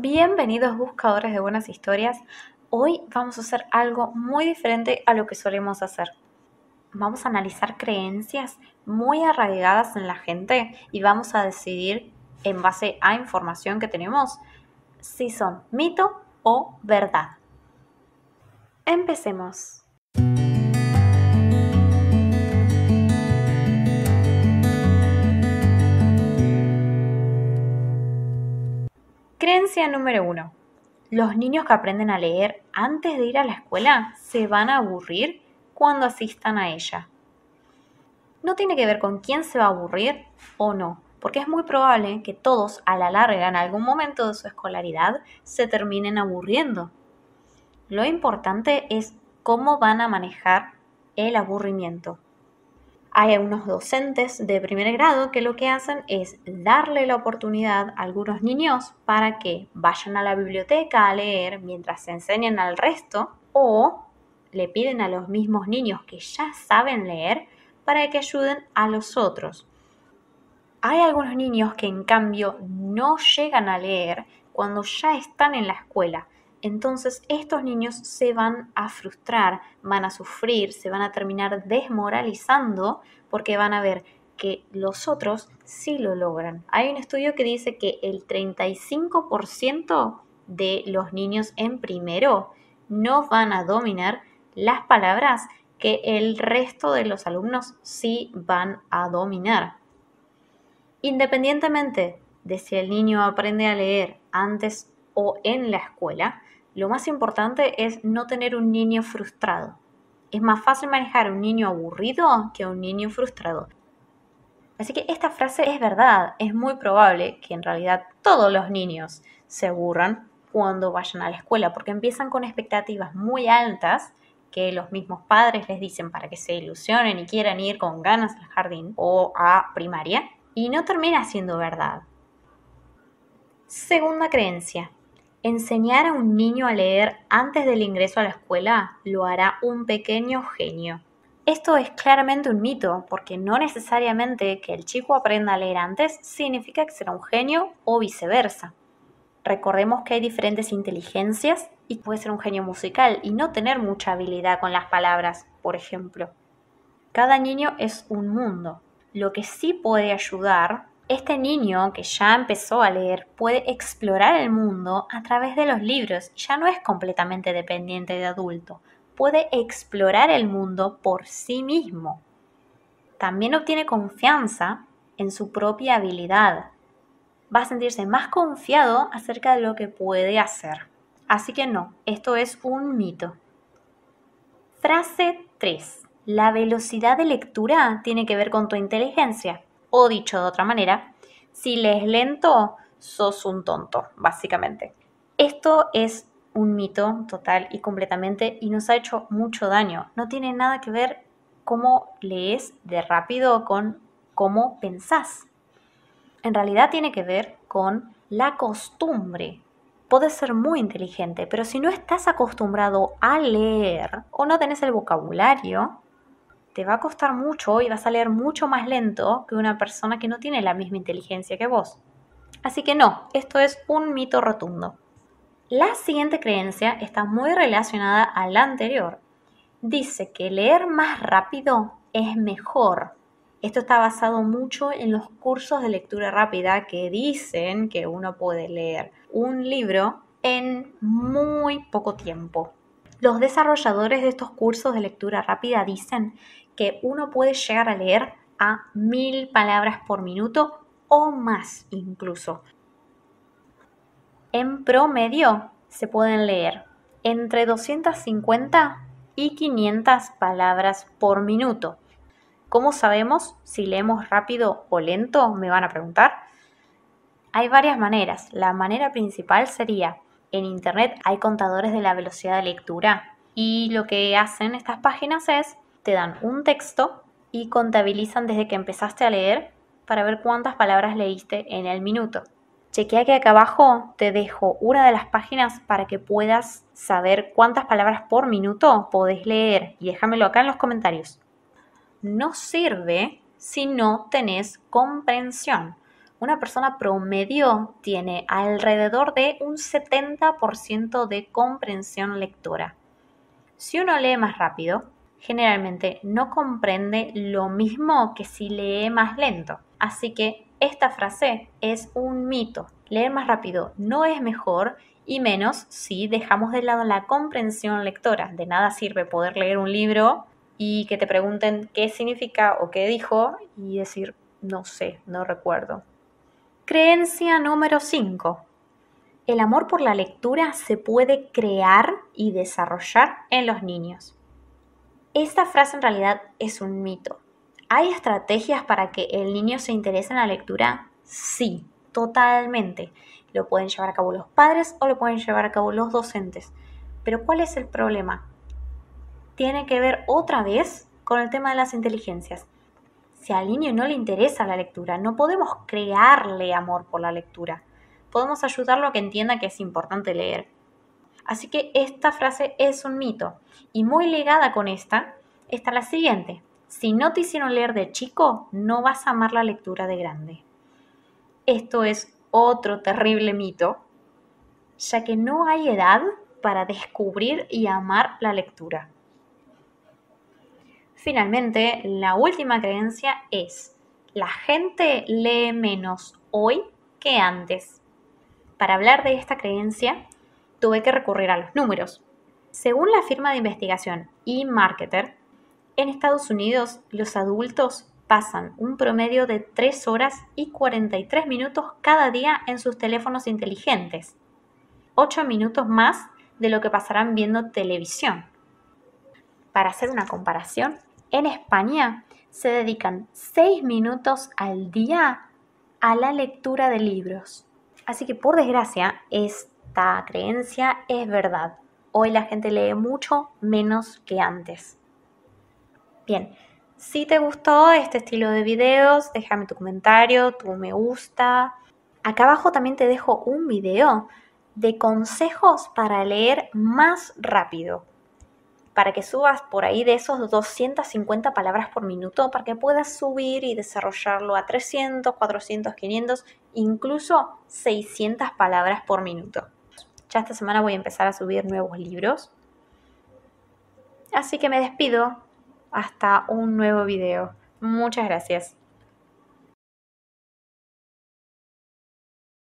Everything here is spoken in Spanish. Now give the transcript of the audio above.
Bienvenidos buscadores de buenas historias. Hoy vamos a hacer algo muy diferente a lo que solemos hacer. Vamos a analizar creencias muy arraigadas en la gente y vamos a decidir en base a información que tenemos si son mito o verdad. Empecemos. Creencia número uno. Los niños que aprenden a leer antes de ir a la escuela se van a aburrir cuando asistan a ella. No tiene que ver con quién se va a aburrir o no, porque es muy probable que todos a la larga en algún momento de su escolaridad se terminen aburriendo. Lo importante es cómo van a manejar el aburrimiento. Hay algunos docentes de primer grado que lo que hacen es darle la oportunidad a algunos niños para que vayan a la biblioteca a leer mientras se enseñan al resto o le piden a los mismos niños que ya saben leer para que ayuden a los otros. Hay algunos niños que en cambio no llegan a leer cuando ya están en la escuela, entonces estos niños se van a frustrar, van a sufrir, se van a terminar desmoralizando porque van a ver que los otros sí lo logran. Hay un estudio que dice que el 35% de los niños en primero no van a dominar las palabras que el resto de los alumnos sí van a dominar. Independientemente de si el niño aprende a leer antes o en la escuela, lo más importante es no tener un niño frustrado. Es más fácil manejar un niño aburrido que un niño frustrado. Así que esta frase es verdad, es muy probable que en realidad todos los niños se aburran cuando vayan a la escuela, porque empiezan con expectativas muy altas que los mismos padres les dicen para que se ilusionen y quieran ir con ganas al jardín o a primaria, y no termina siendo verdad. Segunda creencia, Enseñar a un niño a leer antes del ingreso a la escuela lo hará un pequeño genio. Esto es claramente un mito, porque no necesariamente que el chico aprenda a leer antes significa que será un genio o viceversa. Recordemos que hay diferentes inteligencias y puede ser un genio musical y no tener mucha habilidad con las palabras, por ejemplo. Cada niño es un mundo. Lo que sí puede ayudar este niño que ya empezó a leer puede explorar el mundo a través de los libros, ya no es completamente dependiente de adulto, puede explorar el mundo por sí mismo. También obtiene confianza en su propia habilidad. Va a sentirse más confiado acerca de lo que puede hacer. Así que no, esto es un mito. Frase 3. La velocidad de lectura tiene que ver con tu inteligencia. O dicho de otra manera, si lees lento, sos un tonto, básicamente. Esto es un mito total y completamente y nos ha hecho mucho daño. No tiene nada que ver cómo lees de rápido con cómo pensás. En realidad tiene que ver con la costumbre. Puedes ser muy inteligente, pero si no estás acostumbrado a leer o no tenés el vocabulario, te va a costar mucho y vas a leer mucho más lento que una persona que no tiene la misma inteligencia que vos. Así que no, esto es un mito rotundo. La siguiente creencia está muy relacionada a la anterior. Dice que leer más rápido es mejor. Esto está basado mucho en los cursos de lectura rápida que dicen que uno puede leer un libro en muy poco tiempo. Los desarrolladores de estos cursos de lectura rápida dicen que uno puede llegar a leer a mil palabras por minuto o más incluso. En promedio se pueden leer entre 250 y 500 palabras por minuto. ¿Cómo sabemos si leemos rápido o lento? Me van a preguntar. Hay varias maneras. La manera principal sería en Internet hay contadores de la velocidad de lectura y lo que hacen estas páginas es, te dan un texto y contabilizan desde que empezaste a leer para ver cuántas palabras leíste en el minuto. Chequea que acá abajo te dejo una de las páginas para que puedas saber cuántas palabras por minuto podés leer y déjamelo acá en los comentarios. No sirve si no tenés comprensión una persona promedio tiene alrededor de un 70% de comprensión lectora. Si uno lee más rápido, generalmente no comprende lo mismo que si lee más lento. Así que esta frase es un mito. Leer más rápido no es mejor y menos si dejamos de lado la comprensión lectora. De nada sirve poder leer un libro y que te pregunten qué significa o qué dijo y decir no sé, no recuerdo. Creencia número 5. El amor por la lectura se puede crear y desarrollar en los niños. Esta frase en realidad es un mito. ¿Hay estrategias para que el niño se interese en la lectura? Sí, totalmente. Lo pueden llevar a cabo los padres o lo pueden llevar a cabo los docentes. Pero ¿cuál es el problema? Tiene que ver otra vez con el tema de las inteligencias. Si al niño no le interesa la lectura, no podemos crearle amor por la lectura. Podemos ayudarlo a que entienda que es importante leer. Así que esta frase es un mito. Y muy ligada con esta está la siguiente. Si no te hicieron leer de chico, no vas a amar la lectura de grande. Esto es otro terrible mito, ya que no hay edad para descubrir y amar la lectura. Finalmente, la última creencia es, la gente lee menos hoy que antes. Para hablar de esta creencia, tuve que recurrir a los números. Según la firma de investigación eMarketer, en Estados Unidos los adultos pasan un promedio de 3 horas y 43 minutos cada día en sus teléfonos inteligentes, 8 minutos más de lo que pasarán viendo televisión. Para hacer una comparación, en España se dedican 6 minutos al día a la lectura de libros. Así que por desgracia esta creencia es verdad. Hoy la gente lee mucho menos que antes. Bien, si te gustó este estilo de videos, déjame tu comentario, tu me gusta. Acá abajo también te dejo un video de consejos para leer más rápido para que subas por ahí de esos 250 palabras por minuto, para que puedas subir y desarrollarlo a 300, 400, 500, incluso 600 palabras por minuto. Ya esta semana voy a empezar a subir nuevos libros. Así que me despido hasta un nuevo video. Muchas gracias.